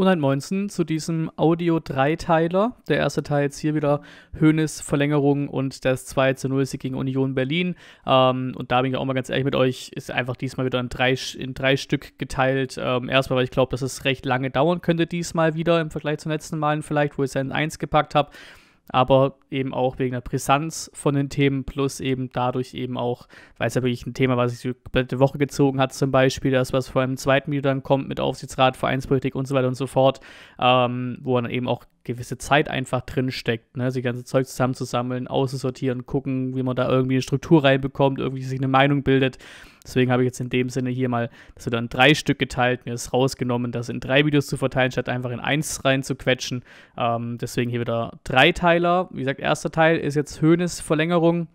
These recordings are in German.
und ein Moinsen zu diesem Audio-Dreiteiler. Der erste Teil jetzt hier wieder Hönes Verlängerung und das 2 zu 0 gegen Union Berlin. Ähm, und da bin ich auch mal ganz ehrlich mit euch, ist einfach diesmal wieder in drei, in drei Stück geteilt. Ähm, erstmal, weil ich glaube, dass es recht lange dauern könnte, diesmal wieder im Vergleich zum letzten Malen vielleicht, wo ich es ja in 1 gepackt habe aber eben auch wegen der Brisanz von den Themen plus eben dadurch eben auch, weil es ja wirklich ein Thema, was sich die komplette Woche gezogen hat, zum Beispiel das, was vor einem zweiten Video dann kommt mit Aufsichtsrat, Vereinspolitik und so weiter und so fort, ähm, wo dann eben auch gewisse Zeit einfach drinsteckt, ne? Das ganze Zeug zusammenzusammeln, auszusortieren, gucken, wie man da irgendwie eine Struktur reinbekommt, irgendwie sich eine Meinung bildet. Deswegen habe ich jetzt in dem Sinne hier mal das wieder in drei Stück geteilt, mir das rausgenommen, das in drei Videos zu verteilen, statt einfach in eins reinzuquetschen. Ähm, deswegen hier wieder drei Teiler. Wie gesagt, erster Teil ist jetzt Höhnes Verlängerung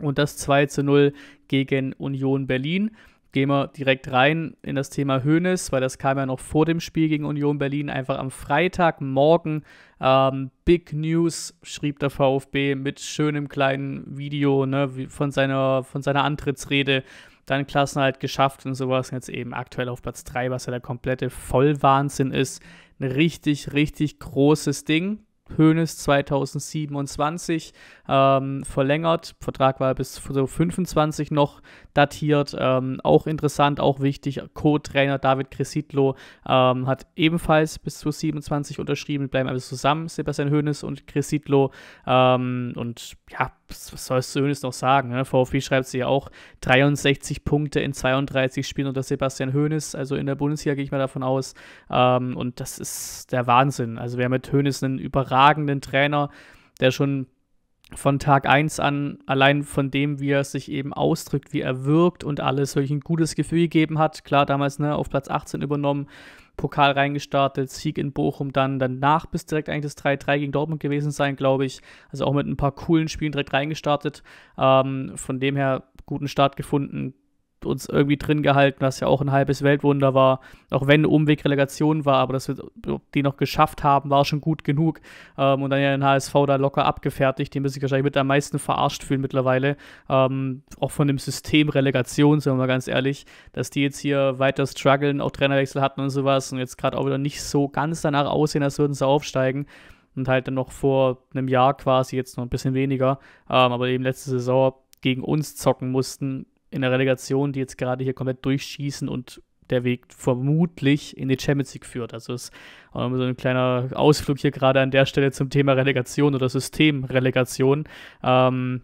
und das 2 zu 0 gegen Union Berlin gehen wir direkt rein in das Thema Hoeneß, weil das kam ja noch vor dem Spiel gegen Union Berlin. Einfach am Freitagmorgen ähm, Big News schrieb der VfB mit schönem kleinen Video ne, von, seiner, von seiner Antrittsrede. Dann Klassenhalt geschafft und sowas. Jetzt eben aktuell auf Platz 3, was ja der komplette Vollwahnsinn ist. Ein richtig, richtig großes Ding. Hoeneß 2027 ähm, verlängert. Vertrag war bis so 25 noch datiert. Ähm, auch interessant, auch wichtig. Co-Trainer David Cresitlo ähm, hat ebenfalls bis zu 27 unterschrieben. Bleiben also zusammen, Sebastian Hoeneß und Cresitlo. Ähm, und ja, was soll Sönes noch sagen? Ne? VfB schreibt sie ja auch 63 Punkte in 32 Spielen unter Sebastian Hoeneß. Also in der Bundesliga gehe ich mal davon aus. Ähm, und das ist der Wahnsinn. Also wir haben mit Hoeneß einen überragenden Trainer, der schon von Tag 1 an, allein von dem, wie er sich eben ausdrückt, wie er wirkt und alles, solch ein gutes Gefühl gegeben hat. Klar, damals ne, auf Platz 18 übernommen, Pokal reingestartet, Sieg in Bochum dann, danach bis direkt eigentlich das 3-3 gegen Dortmund gewesen sein, glaube ich. Also auch mit ein paar coolen Spielen direkt reingestartet. Ähm, von dem her guten Start gefunden, uns irgendwie drin gehalten, was ja auch ein halbes Weltwunder war. Auch wenn Umweg Relegation war, aber dass wir die noch geschafft haben, war schon gut genug. Ähm, und dann ja den HSV da locker abgefertigt, die müssen sich wahrscheinlich mit am meisten verarscht fühlen mittlerweile. Ähm, auch von dem System Relegation, sind wir mal ganz ehrlich, dass die jetzt hier weiter strugglen, auch Trainerwechsel hatten und sowas und jetzt gerade auch wieder nicht so ganz danach aussehen, als würden sie aufsteigen und halt dann noch vor einem Jahr quasi, jetzt noch ein bisschen weniger, ähm, aber eben letzte Saison gegen uns zocken mussten, in der Relegation, die jetzt gerade hier komplett durchschießen und der Weg vermutlich in die Champions League führt. Also ist auch nochmal so ein kleiner Ausflug hier gerade an der Stelle zum Thema Relegation oder Systemrelegation. Ähm,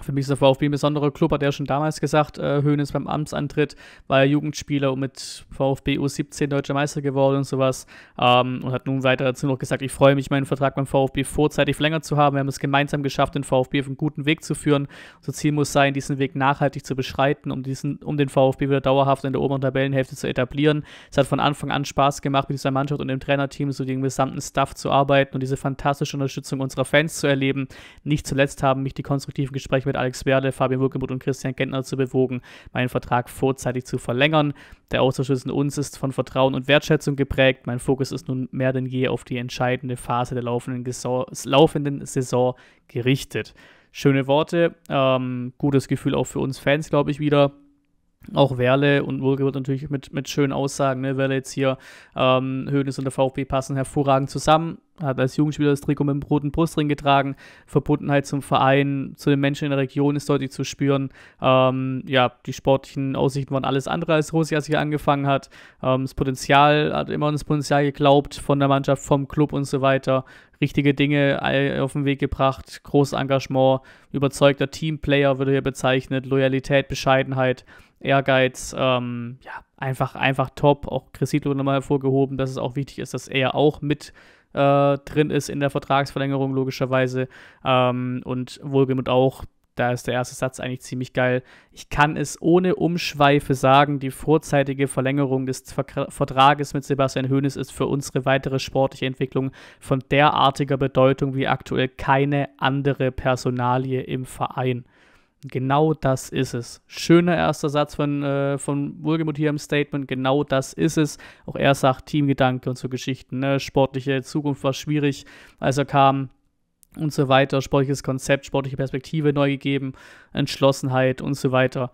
für mich ist der VfB ein besonderer Club, hat er schon damals gesagt, äh, Hönes beim Amtsantritt, war er Jugendspieler und mit VfB U17 Deutscher Meister geworden und sowas. Ähm, und hat nun weiter dazu noch gesagt, ich freue mich, meinen Vertrag beim VfB vorzeitig verlängert zu haben. Wir haben es gemeinsam geschafft, den VfB auf einen guten Weg zu führen. Unser Ziel muss sein, diesen Weg nachhaltig zu beschreiten, um, diesen, um den VfB wieder dauerhaft in der oberen Tabellenhälfte zu etablieren. Es hat von Anfang an Spaß gemacht, mit dieser Mannschaft und dem Trainerteam so den gesamten Staff zu arbeiten und diese fantastische Unterstützung unserer Fans zu erleben. Nicht zuletzt haben mich die konstruktiven Gespräche mit Alex Werle, Fabian Wilkemuth und Christian Gentner zu bewogen, meinen Vertrag vorzeitig zu verlängern. Der Austausch in uns ist von Vertrauen und Wertschätzung geprägt. Mein Fokus ist nun mehr denn je auf die entscheidende Phase der laufenden, Gesau laufenden Saison gerichtet. Schöne Worte, ähm, gutes Gefühl auch für uns Fans, glaube ich, wieder auch Werle und Wohlgeburt natürlich mit, mit schönen Aussagen. Ne? Werle jetzt hier, ähm, Hönes und der VfB passen hervorragend zusammen. Hat als Jugendspieler das Trikot mit dem roten Brustring getragen. Verbundenheit zum Verein, zu den Menschen in der Region ist deutlich zu spüren. Ähm, ja, die sportlichen Aussichten waren alles andere als rosig, als er angefangen hat. Ähm, das Potenzial, hat immer an das Potenzial geglaubt von der Mannschaft, vom Club und so weiter. Richtige Dinge äh, auf den Weg gebracht, großes Engagement, überzeugter Teamplayer würde hier bezeichnet, Loyalität, Bescheidenheit. Ehrgeiz, ähm, ja, einfach, einfach top. Auch Cresito nochmal hervorgehoben, dass es auch wichtig ist, dass er auch mit äh, drin ist in der Vertragsverlängerung, logischerweise. Ähm, und Wohlgemut auch, da ist der erste Satz eigentlich ziemlich geil. Ich kann es ohne Umschweife sagen, die vorzeitige Verlängerung des Vertrages mit Sebastian Hoeneß ist für unsere weitere sportliche Entwicklung von derartiger Bedeutung wie aktuell keine andere Personalie im Verein. Genau das ist es. Schöner erster Satz von, äh, von Wohlgemut hier im Statement. Genau das ist es. Auch er sagt Teamgedanke und so Geschichten. Ne? Sportliche Zukunft war schwierig, als er kam und so weiter. Sportliches Konzept, sportliche Perspektive neu gegeben, Entschlossenheit und so weiter.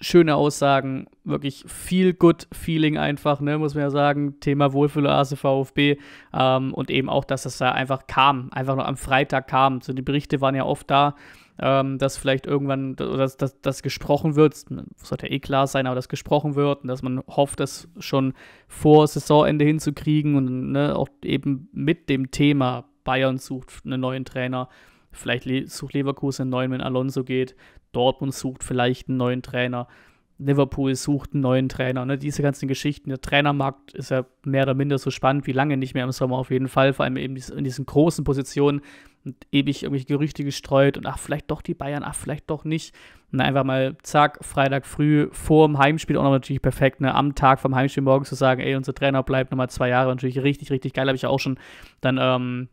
Schöne Aussagen, wirklich viel Good Feeling einfach, ne, muss man ja sagen. Thema Wohlfühle ASV VfB ähm, und eben auch, dass das da einfach kam, einfach noch am Freitag kam. So die Berichte waren ja oft da, ähm, dass vielleicht irgendwann, dass, dass, dass gesprochen wird, sollte ja eh klar sein, aber dass gesprochen wird und dass man hofft, das schon vor Saisonende hinzukriegen und ne, auch eben mit dem Thema Bayern sucht einen neuen Trainer, vielleicht sucht Leverkusen einen neuen, wenn Alonso geht, Dortmund sucht vielleicht einen neuen Trainer. Liverpool sucht einen neuen Trainer. Ne? Diese ganzen Geschichten, der Trainermarkt ist ja mehr oder minder so spannend wie lange nicht mehr im Sommer auf jeden Fall, vor allem eben in diesen großen Positionen und ewig irgendwelche Gerüchte gestreut und ach, vielleicht doch die Bayern, ach, vielleicht doch nicht. Und einfach mal, zack, Freitag früh vor dem Heimspiel auch noch natürlich perfekt, ne, am Tag vom Heimspiel morgens zu sagen, ey, unser Trainer bleibt nochmal zwei Jahre, natürlich richtig, richtig geil, habe ich auch schon dann ähm,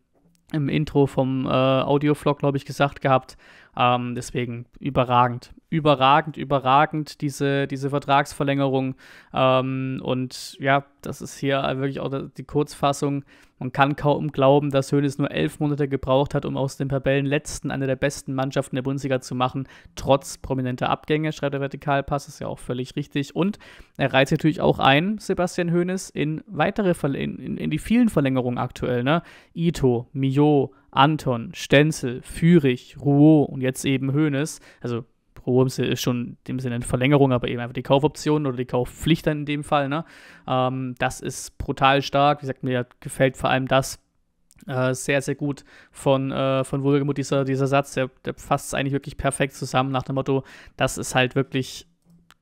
im Intro vom äh, Audio-Vlog, glaube ich, gesagt gehabt. Ähm, deswegen überragend überragend, überragend, diese, diese Vertragsverlängerung. Ähm, und ja, das ist hier wirklich auch die Kurzfassung. Man kann kaum glauben, dass Hoeneß nur elf Monate gebraucht hat, um aus dem Tabellenletzten eine der besten Mannschaften der Bundesliga zu machen, trotz prominenter Abgänge, schreibt der Vertikalpass, ist ja auch völlig richtig. Und er reizt natürlich auch ein, Sebastian Hoeneß, in weitere Verl in, in, in, die vielen Verlängerungen aktuell, ne? Ito, Mio, Anton, Stenzel, Fürich, Rouault und jetzt eben Hoeneß, Also Pro ist schon in dem Sinne eine Verlängerung, aber eben einfach die Kaufoption oder die Kaufpflicht dann in dem Fall. Ne? Ähm, das ist brutal stark. Wie gesagt, mir gefällt vor allem das äh, sehr, sehr gut von, äh, von Wohlgemut, dieser, dieser Satz. Der, der fasst es eigentlich wirklich perfekt zusammen nach dem Motto, das ist halt wirklich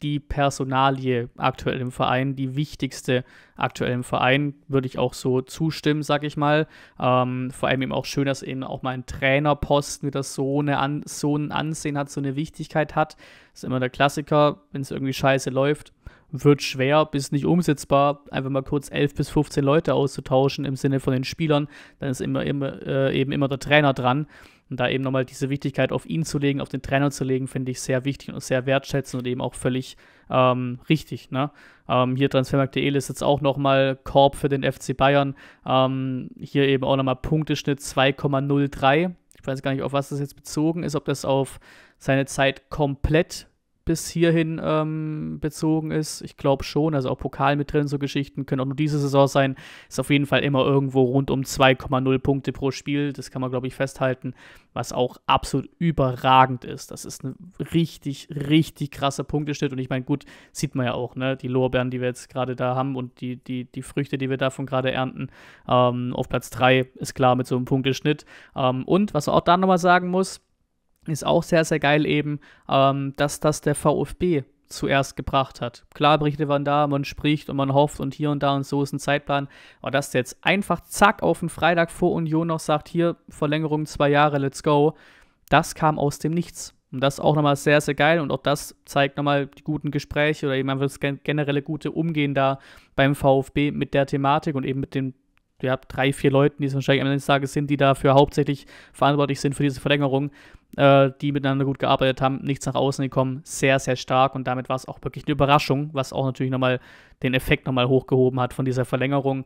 die Personalie aktuell im Verein, die wichtigste aktuell im Verein, würde ich auch so zustimmen, sag ich mal. Ähm, vor allem eben auch schön, dass eben auch mal ein Trainerposten wieder so, eine An so ein Ansehen hat, so eine Wichtigkeit hat. ist immer der Klassiker, wenn es irgendwie scheiße läuft, wird schwer bis nicht umsetzbar, einfach mal kurz 11 bis 15 Leute auszutauschen im Sinne von den Spielern. Dann ist immer, immer äh, eben immer der Trainer dran. Und da eben nochmal diese Wichtigkeit auf ihn zu legen, auf den Trainer zu legen, finde ich sehr wichtig und sehr wertschätzend und eben auch völlig ähm, richtig. Ne? Ähm, hier Transfermarkt.de ist jetzt auch nochmal Korb für den FC Bayern. Ähm, hier eben auch nochmal Punkteschnitt 2,03. Ich weiß gar nicht, auf was das jetzt bezogen ist, ob das auf seine Zeit komplett bis hierhin ähm, bezogen ist. Ich glaube schon, also auch Pokal mit drin, so Geschichten können auch nur diese Saison sein. Ist auf jeden Fall immer irgendwo rund um 2,0 Punkte pro Spiel. Das kann man, glaube ich, festhalten, was auch absolut überragend ist. Das ist ein richtig, richtig krasser Punkteschnitt. Und ich meine, gut, sieht man ja auch, ne? Die Lorbeeren, die wir jetzt gerade da haben und die, die, die Früchte, die wir davon gerade ernten. Ähm, auf Platz 3 ist klar mit so einem Punkteschnitt. Ähm, und was man auch da nochmal sagen muss, ist auch sehr, sehr geil eben, ähm, dass das der VfB zuerst gebracht hat. Klar, Berichte waren da, man spricht und man hofft und hier und da und so ist ein Zeitplan. Aber dass der jetzt einfach zack auf den Freitag vor Union noch sagt, hier Verlängerung zwei Jahre, let's go, das kam aus dem Nichts. Und das ist auch nochmal sehr, sehr geil und auch das zeigt nochmal die guten Gespräche oder eben einfach das generelle gute Umgehen da beim VfB mit der Thematik und eben mit dem ihr habt drei, vier Leuten, die es wahrscheinlich am Ende des Tages sind, die dafür hauptsächlich verantwortlich sind für diese Verlängerung, äh, die miteinander gut gearbeitet haben, nichts nach außen gekommen, sehr, sehr stark und damit war es auch wirklich eine Überraschung, was auch natürlich nochmal den Effekt nochmal hochgehoben hat von dieser Verlängerung.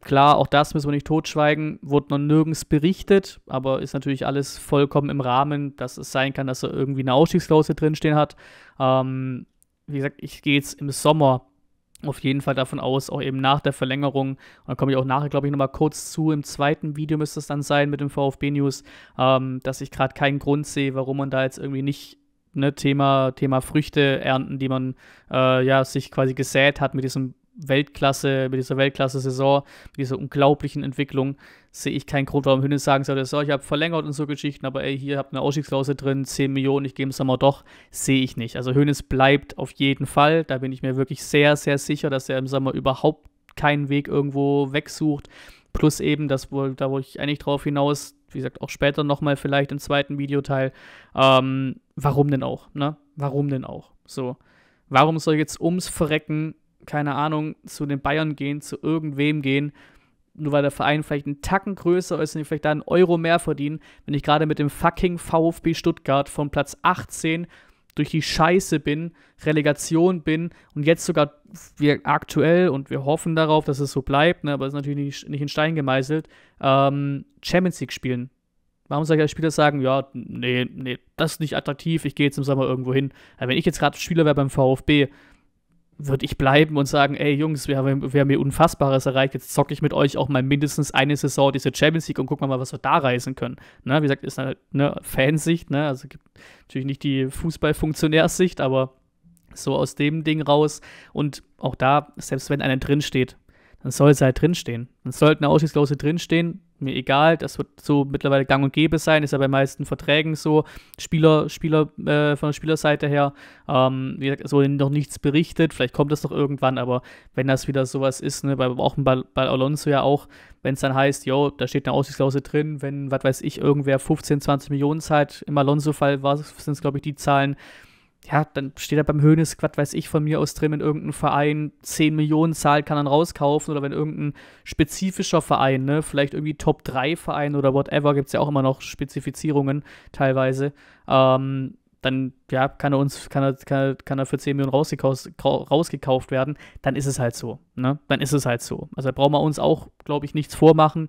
Klar, auch das müssen wir nicht totschweigen, wurde noch nirgends berichtet, aber ist natürlich alles vollkommen im Rahmen, dass es sein kann, dass er irgendwie eine Ausstiegsklausel drinstehen hat. Ähm, wie gesagt, ich gehe jetzt im Sommer auf jeden Fall davon aus, auch eben nach der Verlängerung, und da komme ich auch nachher, glaube ich, nochmal kurz zu, im zweiten Video müsste es dann sein mit dem VfB-News, ähm, dass ich gerade keinen Grund sehe, warum man da jetzt irgendwie nicht ne, Thema, Thema Früchte ernten, die man äh, ja, sich quasi gesät hat mit diesem Weltklasse, mit dieser Weltklasse-Saison, mit dieser unglaublichen Entwicklung, sehe ich keinen Grund, warum Hünnes sagen sollte, so, ich habe verlängert und so Geschichten, aber ey, hier habt eine Ausstiegsklausel drin, 10 Millionen, ich gebe es mal doch, sehe ich nicht. Also Hünnes bleibt auf jeden Fall, da bin ich mir wirklich sehr, sehr sicher, dass er im Sommer überhaupt keinen Weg irgendwo wegsucht. Plus eben, das, wo, da wo ich eigentlich drauf hinaus, wie gesagt, auch später nochmal vielleicht im zweiten Videoteil, ähm, warum denn auch, ne? Warum denn auch? So. Warum soll ich jetzt ums Verrecken keine Ahnung, zu den Bayern gehen, zu irgendwem gehen, nur weil der Verein vielleicht einen Tacken größer ist und die vielleicht da einen Euro mehr verdienen, wenn ich gerade mit dem fucking VfB Stuttgart von Platz 18 durch die Scheiße bin, Relegation bin und jetzt sogar wir aktuell und wir hoffen darauf, dass es so bleibt, ne, aber es ist natürlich nicht, nicht in Stein gemeißelt, ähm, Champions League spielen. Warum soll ich als Spieler sagen, ja, nee, nee, das ist nicht attraktiv, ich gehe jetzt im Sommer irgendwo hin. Aber wenn ich jetzt gerade Spieler wäre beim VfB, würde ich bleiben und sagen, ey Jungs, wir haben, wir haben hier Unfassbares erreicht, jetzt zocke ich mit euch auch mal mindestens eine Saison diese Champions League und gucken wir mal, was wir da reisen können. Ne? Wie gesagt, ist eine, eine Fansicht, ne? also gibt natürlich nicht die Fußballfunktionärsicht, aber so aus dem Ding raus und auch da, selbst wenn einer drinsteht, dann soll es halt drinstehen. Dann sollte eine Ausstiegsklausel drinstehen, mir egal, das wird so mittlerweile gang und gäbe sein, ist ja bei meisten Verträgen so, Spieler, Spieler äh, von der Spielerseite her, ähm, wie gesagt, es wurde noch nichts berichtet, vielleicht kommt das noch irgendwann, aber wenn das wieder sowas ist, ne, bei, auch bei, bei Alonso ja auch, wenn es dann heißt, jo, da steht eine Aussichtsklausel drin, wenn, was weiß ich, irgendwer 15, 20 Millionen zahlt, im Alonso-Fall sind es, glaube ich, die Zahlen, ja, dann steht er beim Hönes, was weiß ich, von mir aus drin, wenn irgendein Verein 10 Millionen zahlt, kann dann rauskaufen oder wenn irgendein spezifischer Verein, ne, vielleicht irgendwie Top 3 Verein oder whatever, gibt es ja auch immer noch Spezifizierungen teilweise, ähm, dann ja, kann er uns, kann er, kann er, kann er für 10 Millionen rausgekauft, rausgekauft werden, dann ist es halt so. Ne? Dann ist es halt so. Also da brauchen wir uns auch, glaube ich, nichts vormachen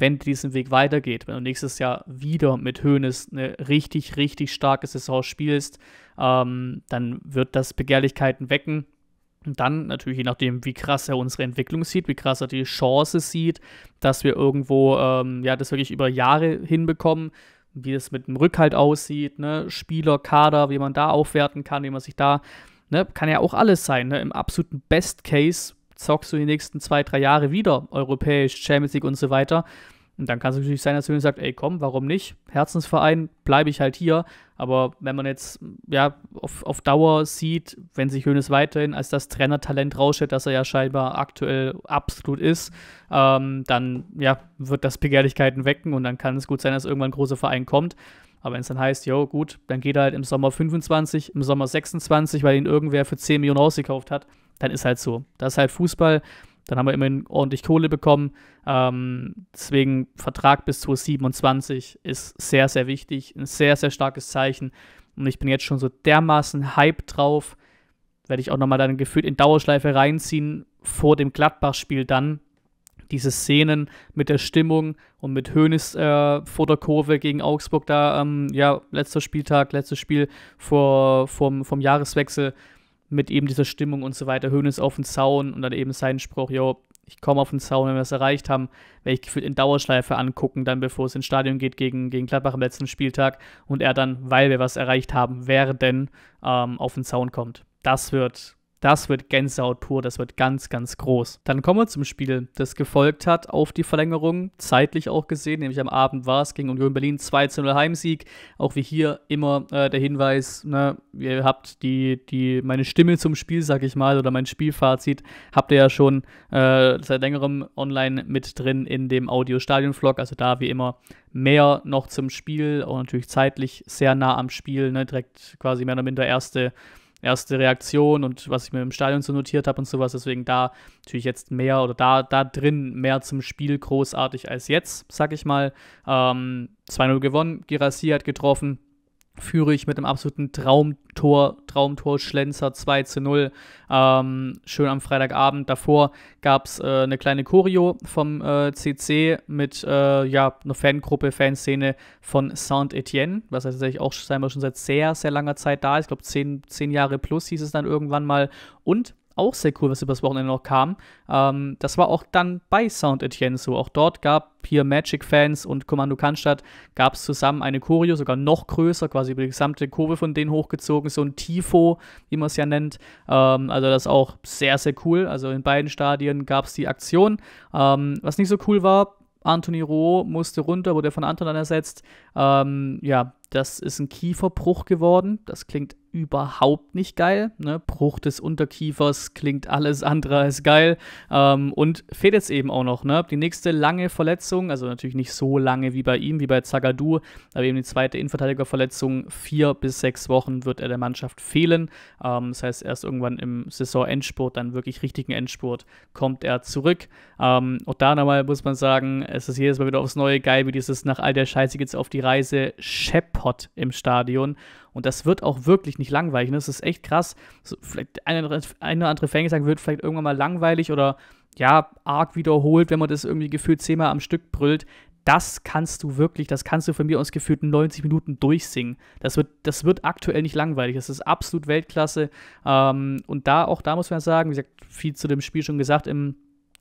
wenn diesen Weg weitergeht, wenn du nächstes Jahr wieder mit Höhnes eine richtig, richtig starke Saison spielst, ähm, dann wird das Begehrlichkeiten wecken. Und dann natürlich, je nachdem, wie krass er unsere Entwicklung sieht, wie krass er die Chance sieht, dass wir irgendwo, ähm, ja, das wirklich über Jahre hinbekommen, wie es mit dem Rückhalt aussieht, ne? Spieler, Kader, wie man da aufwerten kann, wie man sich da, ne, kann ja auch alles sein, ne? Im absoluten Best Case zockst du die nächsten zwei, drei Jahre wieder europäisch, Champions League und so weiter. Und dann kann es natürlich sein, dass man sagt, ey komm, warum nicht? Herzensverein, bleibe ich halt hier. Aber wenn man jetzt ja, auf, auf Dauer sieht, wenn sich Hönes weiterhin als das Trainertalent rausstellt, das er ja scheinbar aktuell absolut ist, ähm, dann ja, wird das Begehrlichkeiten wecken und dann kann es gut sein, dass irgendwann ein großer Verein kommt. Aber wenn es dann heißt, jo, gut, dann geht er halt im Sommer 25, im Sommer 26, weil ihn irgendwer für 10 Millionen rausgekauft hat, dann ist halt so. Das ist halt Fußball. Dann haben wir immerhin ordentlich Kohle bekommen. Ähm, deswegen Vertrag bis 2027 ist sehr, sehr wichtig. Ein sehr, sehr starkes Zeichen. Und ich bin jetzt schon so dermaßen Hype drauf. Werde ich auch nochmal dann gefühlt in Dauerschleife reinziehen vor dem Gladbach-Spiel dann. Diese Szenen mit der Stimmung und mit Hoeneß äh, vor der Kurve gegen Augsburg da, ähm, ja, letzter Spieltag, letztes Spiel vor, vom, vom Jahreswechsel mit eben dieser Stimmung und so weiter. Hönes auf den Zaun und dann eben seinen Spruch, yo, ich komme auf den Zaun, wenn wir es erreicht haben, werde ich gefühlt in Dauerschleife angucken, dann bevor es ins Stadion geht gegen, gegen Gladbach am letzten Spieltag und er dann, weil wir was erreicht haben, während ähm, auf den Zaun kommt. Das wird das wird Gänsehaut pur, das wird ganz, ganz groß. Dann kommen wir zum Spiel, das gefolgt hat auf die Verlängerung, zeitlich auch gesehen, nämlich am Abend war es gegen Union Berlin 2 zu 0 Heimsieg. Auch wie hier immer äh, der Hinweis, ne, ihr habt die, die, meine Stimme zum Spiel, sag ich mal, oder mein Spielfazit, habt ihr ja schon äh, seit längerem online mit drin in dem Audio-Stadion-Vlog, also da wie immer mehr noch zum Spiel, auch natürlich zeitlich sehr nah am Spiel, ne, direkt quasi mehr oder minder erste erste Reaktion und was ich mir im Stadion so notiert habe und sowas. Deswegen da natürlich jetzt mehr oder da, da drin mehr zum Spiel großartig als jetzt, sag ich mal. Ähm, 2-0 gewonnen, Girassi hat getroffen führe ich mit einem absoluten Traumtor, Traumtor Schlenzer 2 zu 0. Ähm, schön am Freitagabend davor gab es äh, eine kleine Choreo vom äh, CC mit äh, ja, einer Fangruppe, Fanszene von Saint-Etienne, was tatsächlich auch schon seit sehr, sehr langer Zeit da ist. Ich glaube, zehn, zehn Jahre plus hieß es dann irgendwann mal. Und auch sehr cool, was übers Wochenende noch kam. Ähm, das war auch dann bei Sound Etienne so. Auch dort gab hier Magic-Fans und Kommando Cannstatt gab es zusammen eine Choreo, sogar noch größer, quasi über die gesamte Kurve von denen hochgezogen, so ein Tifo, wie man es ja nennt. Ähm, also das ist auch sehr, sehr cool. Also in beiden Stadien gab es die Aktion. Ähm, was nicht so cool war, Anthony Roh musste runter, wurde von Anton ersetzt. Ähm, ja, das ist ein Kieferbruch geworden. Das klingt überhaupt nicht geil. Ne? Bruch des Unterkiefers klingt alles andere als geil. Ähm, und fehlt jetzt eben auch noch. Ne? Die nächste lange Verletzung, also natürlich nicht so lange wie bei ihm, wie bei Zagadou, aber eben die zweite Innenverteidigerverletzung. Vier bis sechs Wochen wird er der Mannschaft fehlen. Ähm, das heißt, erst irgendwann im Saisonendspurt, dann wirklich richtigen Endspurt, kommt er zurück. Ähm, und da nochmal muss man sagen, es ist jedes Mal wieder aufs Neue geil, wie dieses nach all der Scheiße geht's auf die Reise scheppert im Stadion. Und das wird auch wirklich nicht langweilig. Das ist echt krass. So, vielleicht eine, eine oder andere Fan gesagt, wird vielleicht irgendwann mal langweilig oder ja, arg wiederholt, wenn man das irgendwie gefühlt zehnmal am Stück brüllt. Das kannst du wirklich, das kannst du von mir aus gefühlt 90 Minuten durchsingen. Das wird, das wird aktuell nicht langweilig. Das ist absolut Weltklasse. Ähm, und da auch da muss man sagen, wie gesagt, viel zu dem Spiel schon gesagt im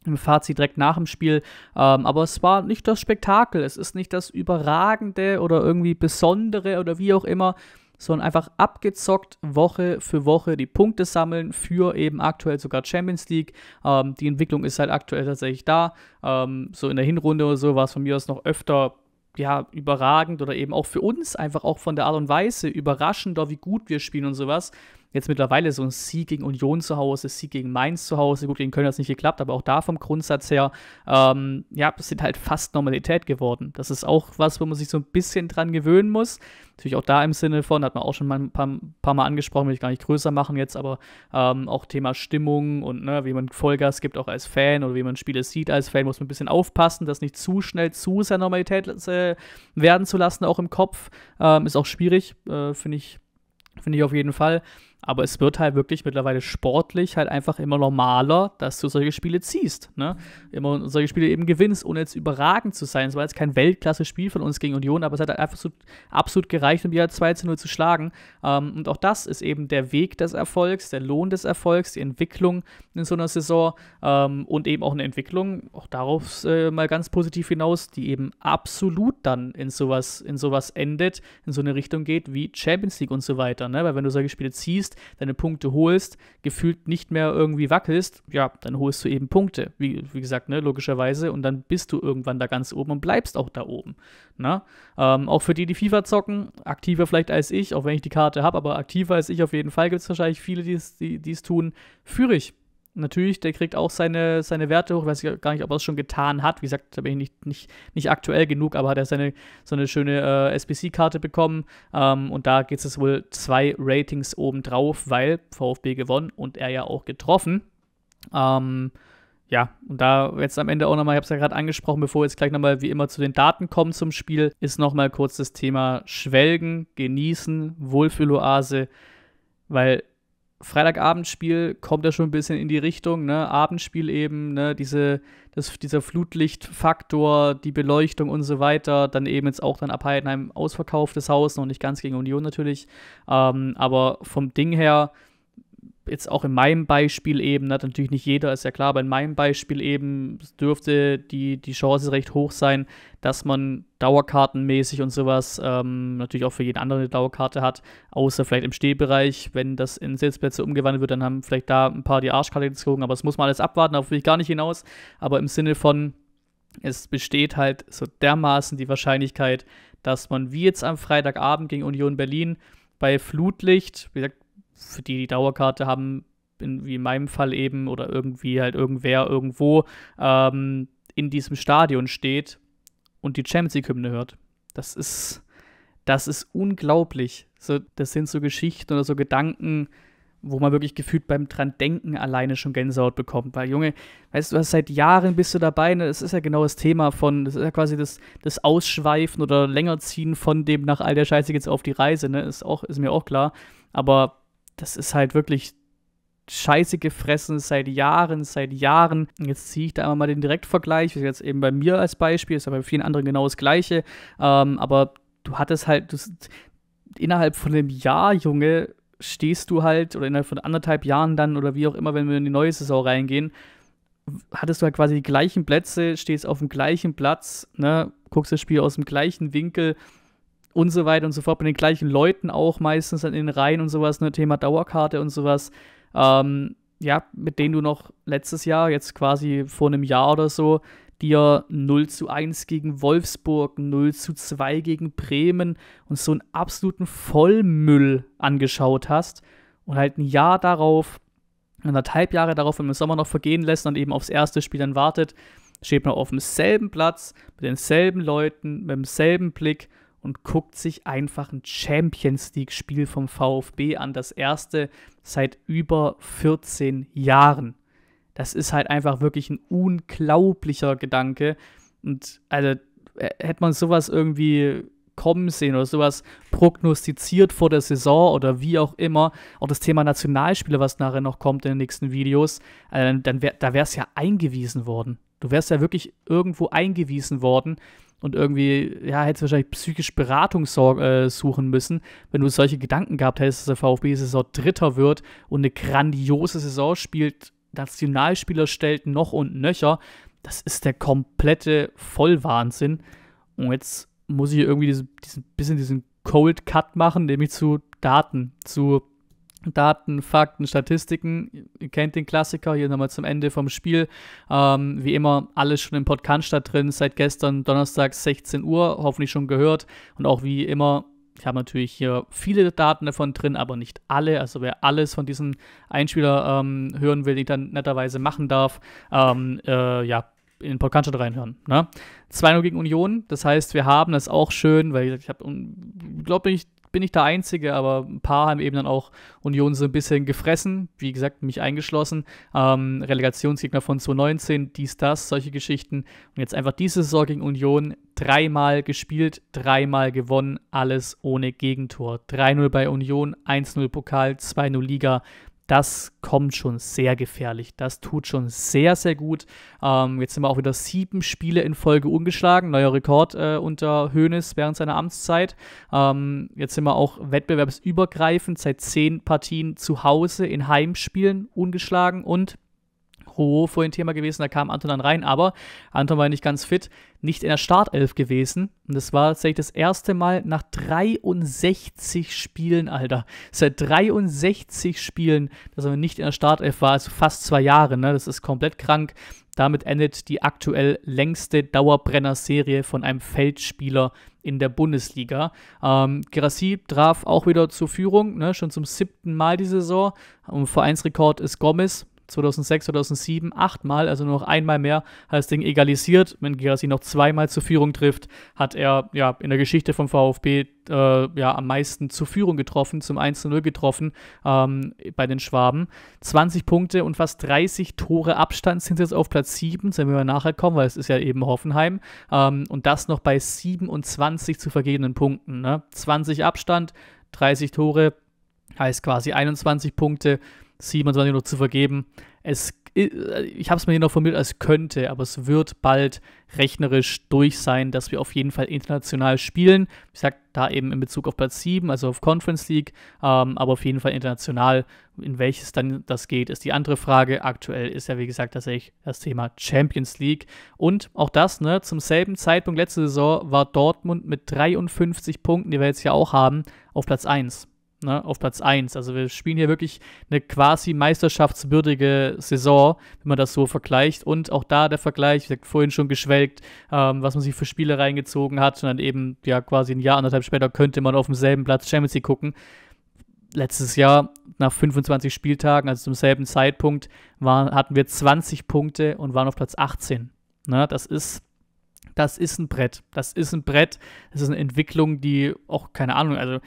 im Fazit direkt nach dem Spiel. Ähm, aber es war nicht das Spektakel, es ist nicht das Überragende oder irgendwie Besondere oder wie auch immer sondern einfach abgezockt Woche für Woche die Punkte sammeln für eben aktuell sogar Champions League. Ähm, die Entwicklung ist halt aktuell tatsächlich da. Ähm, so in der Hinrunde oder so war es von mir aus noch öfter ja, überragend oder eben auch für uns einfach auch von der Art und Weise überraschender, wie gut wir spielen und sowas. Jetzt mittlerweile so ein Sieg gegen Union zu Hause, Sieg gegen Mainz zu Hause. Gut, gegen Köln hat es nicht geklappt, aber auch da vom Grundsatz her, ähm, ja, das sind halt fast Normalität geworden. Das ist auch was, wo man sich so ein bisschen dran gewöhnen muss. Natürlich auch da im Sinne von, hat man auch schon mal ein paar, paar Mal angesprochen, will ich gar nicht größer machen jetzt, aber ähm, auch Thema Stimmung und ne, wie man Vollgas gibt, auch als Fan oder wie man Spiele sieht als Fan, muss man ein bisschen aufpassen, das nicht zu schnell zu sehr Normalität äh, werden zu lassen, auch im Kopf. Ähm, ist auch schwierig, äh, finde ich, finde ich auf jeden Fall. Aber es wird halt wirklich mittlerweile sportlich halt einfach immer normaler, dass du solche Spiele ziehst. Ne? Immer solche Spiele eben gewinnst, ohne jetzt überragend zu sein. Es war jetzt kein Weltklasse-Spiel von uns gegen Union, aber es hat halt absolut, absolut gereicht, um wieder halt 2 zu 0 zu schlagen. Ähm, und auch das ist eben der Weg des Erfolgs, der Lohn des Erfolgs, die Entwicklung in so einer Saison ähm, und eben auch eine Entwicklung, auch darauf äh, mal ganz positiv hinaus, die eben absolut dann in sowas, in sowas endet, in so eine Richtung geht wie Champions League und so weiter. Ne? Weil wenn du solche Spiele ziehst, spielst, deine Punkte holst, gefühlt nicht mehr irgendwie wackelst, ja, dann holst du eben Punkte. Wie, wie gesagt, ne, logischerweise. Und dann bist du irgendwann da ganz oben und bleibst auch da oben. Ne? Ähm, auch für die, die FIFA zocken, aktiver vielleicht als ich, auch wenn ich die Karte habe, aber aktiver als ich auf jeden Fall gibt es wahrscheinlich viele, die es tun, führe ich natürlich, der kriegt auch seine, seine Werte hoch. Weiß ich gar nicht, ob er es schon getan hat. Wie gesagt, da bin ich nicht, nicht, nicht aktuell genug, aber hat er seine, so eine schöne äh, SBC-Karte bekommen. Ähm, und da geht es wohl zwei Ratings obendrauf, weil VfB gewonnen und er ja auch getroffen. Ähm, ja, und da jetzt am Ende auch nochmal, ich habe es ja gerade angesprochen, bevor wir jetzt gleich nochmal wie immer zu den Daten kommen zum Spiel, ist nochmal kurz das Thema Schwelgen, Genießen, Wohlfühloase, weil Freitagabendspiel kommt ja schon ein bisschen in die Richtung, ne? Abendspiel eben, ne? Diese, das, dieser Flutlichtfaktor, die Beleuchtung und so weiter, dann eben jetzt auch dann ab Heidenheim ausverkauftes Haus, noch nicht ganz gegen Union natürlich, ähm, aber vom Ding her, jetzt auch in meinem Beispiel eben, ne, hat natürlich nicht jeder, ist ja klar, aber in meinem Beispiel eben dürfte die, die Chance recht hoch sein, dass man Dauerkartenmäßig und sowas ähm, natürlich auch für jeden anderen eine Dauerkarte hat, außer vielleicht im Stehbereich. Wenn das in Sitzplätze umgewandelt wird, dann haben vielleicht da ein paar die Arschkarte gezogen, aber das muss man alles abwarten, darauf will ich gar nicht hinaus. Aber im Sinne von, es besteht halt so dermaßen die Wahrscheinlichkeit, dass man wie jetzt am Freitagabend gegen Union Berlin bei Flutlicht, wie gesagt, für die die Dauerkarte haben, in, wie in meinem Fall eben, oder irgendwie halt irgendwer irgendwo ähm, in diesem Stadion steht und die Champions League-Hymne hört. Das ist, das ist unglaublich. So, das sind so Geschichten oder so Gedanken, wo man wirklich gefühlt beim dran denken alleine schon Gänsehaut bekommt. Weil, Junge, weißt du, hast seit Jahren bist du dabei, ne? das ist ja genau das Thema von, das ist ja quasi das, das Ausschweifen oder Längerziehen von dem nach all der Scheiße geht's auf die Reise, ne? Ist auch, ist mir auch klar. Aber das ist halt wirklich Scheiße gefressen seit Jahren, seit Jahren. Jetzt ziehe ich da einmal mal den Direktvergleich. Das ist jetzt eben bei mir als Beispiel, ist ja bei vielen anderen genau das Gleiche. Ähm, aber du hattest halt, du, innerhalb von einem Jahr, Junge, stehst du halt, oder innerhalb von anderthalb Jahren dann, oder wie auch immer, wenn wir in die neue Saison reingehen, hattest du halt quasi die gleichen Plätze, stehst auf dem gleichen Platz, ne, guckst das Spiel aus dem gleichen Winkel und so weiter und so fort, bei den gleichen Leuten auch meistens dann in den Reihen und sowas, ne, Thema Dauerkarte und sowas ähm, ja, mit denen du noch letztes Jahr, jetzt quasi vor einem Jahr oder so, dir 0 zu 1 gegen Wolfsburg, 0 zu 2 gegen Bremen und so einen absoluten Vollmüll angeschaut hast und halt ein Jahr darauf, anderthalb Jahre darauf im Sommer noch vergehen lässt und eben aufs erste Spiel dann wartet, steht man auf demselben Platz, mit denselben Leuten, mit demselben Blick und guckt sich einfach ein Champions League-Spiel vom VfB an. Das erste seit über 14 Jahren. Das ist halt einfach wirklich ein unglaublicher Gedanke. Und also äh, hätte man sowas irgendwie kommen sehen oder sowas prognostiziert vor der Saison oder wie auch immer. Auch das Thema Nationalspiele, was nachher noch kommt in den nächsten Videos, also dann wär, da wäre es ja eingewiesen worden. Du wärst ja wirklich irgendwo eingewiesen worden und irgendwie, ja, hättest wahrscheinlich psychisch Beratung äh, suchen müssen, wenn du solche Gedanken gehabt hättest, dass der VfB Saison Dritter wird und eine grandiose Saison spielt, Nationalspieler stellt noch und nöcher. Das ist der komplette Vollwahnsinn. Und jetzt muss ich irgendwie diesen, diesen bisschen diesen Cold Cut machen, nämlich zu Daten, zu Daten, Fakten, Statistiken. Ihr kennt den Klassiker hier nochmal zum Ende vom Spiel. Ähm, wie immer, alles schon im Podcast drin, seit gestern Donnerstag 16 Uhr, hoffentlich schon gehört. Und auch wie immer, ich habe natürlich hier viele Daten davon drin, aber nicht alle. Also wer alles von diesem Einspieler ähm, hören will, den ich dann netterweise machen darf, ähm, äh, ja, in den Podcast reinhören. Ne? 2-0 gegen Union, das heißt, wir haben das auch schön, weil ich habe, glaube ich, bin ich der Einzige, aber ein paar haben eben dann auch Union so ein bisschen gefressen, wie gesagt, mich eingeschlossen. Ähm, Relegationsgegner von 2019, dies, das, solche Geschichten. Und jetzt einfach diese Saison gegen Union dreimal gespielt, dreimal gewonnen, alles ohne Gegentor. 3-0 bei Union, 1-0 Pokal, 2-0 Liga das kommt schon sehr gefährlich. Das tut schon sehr, sehr gut. Ähm, jetzt sind wir auch wieder sieben Spiele in Folge ungeschlagen. Neuer Rekord äh, unter Hoeneß während seiner Amtszeit. Ähm, jetzt sind wir auch wettbewerbsübergreifend seit zehn Partien zu Hause in Heimspielen ungeschlagen und Roh vorhin Thema gewesen, da kam Anton dann rein, aber Anton war nicht ganz fit, nicht in der Startelf gewesen. Und das war tatsächlich das erste Mal nach 63 Spielen, Alter. Seit 63 Spielen, dass er nicht in der Startelf war, also fast zwei Jahre, ne? Das ist komplett krank. Damit endet die aktuell längste Dauerbrenner-Serie von einem Feldspieler in der Bundesliga. Ähm, Gerassi traf auch wieder zur Führung, ne, schon zum siebten Mal die Saison. Und Vereinsrekord ist Gomez, 2006, 2007 achtmal, also nur noch einmal mehr, hat das Ding egalisiert. Wenn Gerasi noch zweimal zur Führung trifft, hat er ja in der Geschichte vom VfB äh, ja am meisten zur Führung getroffen, zum 1-0 getroffen ähm, bei den Schwaben. 20 Punkte und fast 30 Tore Abstand sind jetzt auf Platz 7, da wir nachher kommen, weil es ist ja eben Hoffenheim. Ähm, und das noch bei 27 zu vergebenen Punkten. Ne? 20 Abstand, 30 Tore, heißt quasi 21 Punkte 27 noch zu vergeben. Es, äh, ich habe es mir hier noch formuliert als könnte, aber es wird bald rechnerisch durch sein, dass wir auf jeden Fall international spielen. Ich sage da eben in Bezug auf Platz 7, also auf Conference League, ähm, aber auf jeden Fall international. In welches dann das geht, ist die andere Frage. Aktuell ist ja, wie gesagt, tatsächlich das Thema Champions League. Und auch das, ne, zum selben Zeitpunkt letzte Saison war Dortmund mit 53 Punkten, die wir jetzt ja auch haben, auf Platz 1 ne, auf Platz 1. Also wir spielen hier wirklich eine quasi meisterschaftswürdige Saison, wenn man das so vergleicht. Und auch da der Vergleich, ich vorhin schon geschwelgt, ähm, was man sich für Spiele reingezogen hat. Und dann eben, ja, quasi ein Jahr, anderthalb später könnte man auf demselben Platz Champions League gucken. Letztes Jahr, nach 25 Spieltagen, also zum selben Zeitpunkt, waren, hatten wir 20 Punkte und waren auf Platz 18. Ne, das ist das ist ein Brett. Das ist ein Brett. Das ist eine Entwicklung, die auch, keine Ahnung, also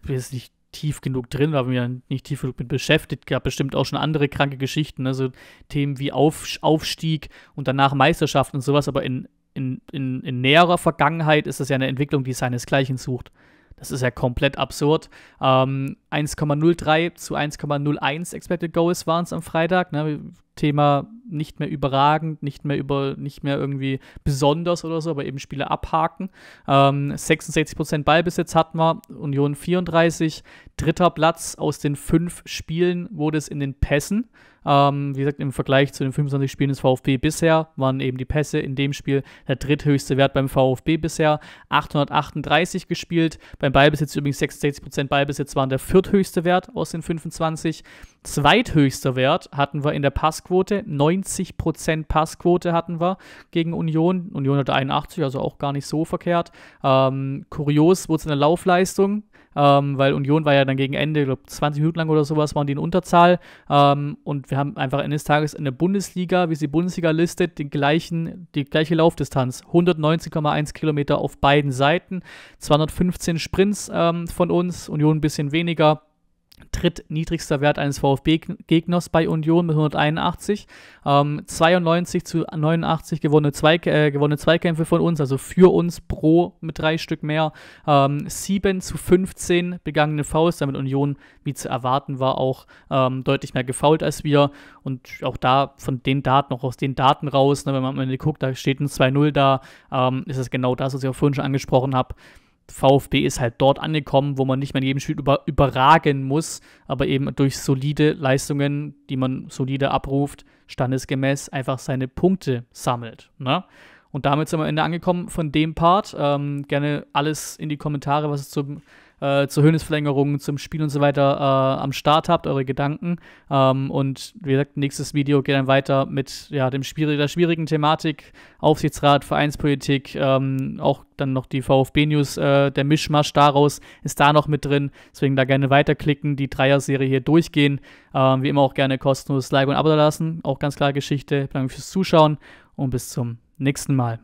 bin jetzt nicht tief genug drin, aber mir nicht tief genug mit beschäftigt. Gab bestimmt auch schon andere kranke Geschichten, also Themen wie Auf, Aufstieg und danach Meisterschaften und sowas, aber in, in, in, in näherer Vergangenheit ist das ja eine Entwicklung, die seinesgleichen sucht. Das ist ja komplett absurd. Ähm, 1,03 zu 1,01 Expected Goals waren es am Freitag. Ne? Thema nicht mehr überragend, nicht mehr über, nicht mehr irgendwie besonders oder so, aber eben Spiele abhaken. Ähm, 66% Ballbesitz hatten wir, Union 34, dritter Platz aus den fünf Spielen wurde es in den Pässen. Ähm, wie gesagt, im Vergleich zu den 25 Spielen des VfB bisher waren eben die Pässe in dem Spiel der dritthöchste Wert beim VfB bisher. 838 gespielt. Beim Ballbesitz übrigens 66% Ballbesitz waren der vierthöchste Wert aus den 25. Zweithöchster Wert hatten wir in der Passquote. 90% Passquote hatten wir gegen Union. Union hatte 81, also auch gar nicht so verkehrt. Ähm, kurios wurde es in der Laufleistung ähm, weil Union war ja dann gegen Ende, ich glaube 20 Minuten lang oder sowas, waren die in Unterzahl. Ähm, und wir haben einfach eines Tages in der Bundesliga, wie sie Bundesliga listet, den gleichen, die gleiche Laufdistanz. 119,1 Kilometer auf beiden Seiten, 215 Sprints ähm, von uns, Union ein bisschen weniger drittniedrigster Wert eines VfB-Gegners bei Union mit 181. Ähm, 92 zu 89 gewonnene, Zweik äh, gewonnene Zweikämpfe von uns, also für uns pro mit drei Stück mehr. Ähm, 7 zu 15 begangene Fouls, damit Union, wie zu erwarten war, auch ähm, deutlich mehr gefault als wir. Und auch da von den Daten, auch aus den Daten raus, ne, wenn man mal guckt, da steht ein 2-0 da, ähm, ist es genau das, was ich auch vorhin schon angesprochen habe. VfB ist halt dort angekommen, wo man nicht mehr in jedem Spiel über, überragen muss, aber eben durch solide Leistungen, die man solide abruft, standesgemäß einfach seine Punkte sammelt. Ne? Und damit sind wir am Ende angekommen von dem Part. Ähm, gerne alles in die Kommentare, was es zum äh, zur Höhnesverlängerung, zum Spiel und so weiter äh, am Start habt, eure Gedanken. Ähm, und wie gesagt, nächstes Video geht dann weiter mit ja, dem schwierig der schwierigen Thematik, Aufsichtsrat, Vereinspolitik, ähm, auch dann noch die VfB-News, äh, der Mischmasch daraus ist da noch mit drin. Deswegen da gerne weiterklicken, die Dreier-Serie hier durchgehen. Ähm, wie immer auch gerne kostenlos Like und Abo lassen. Auch ganz klar Geschichte. Danke fürs Zuschauen und bis zum nächsten Mal.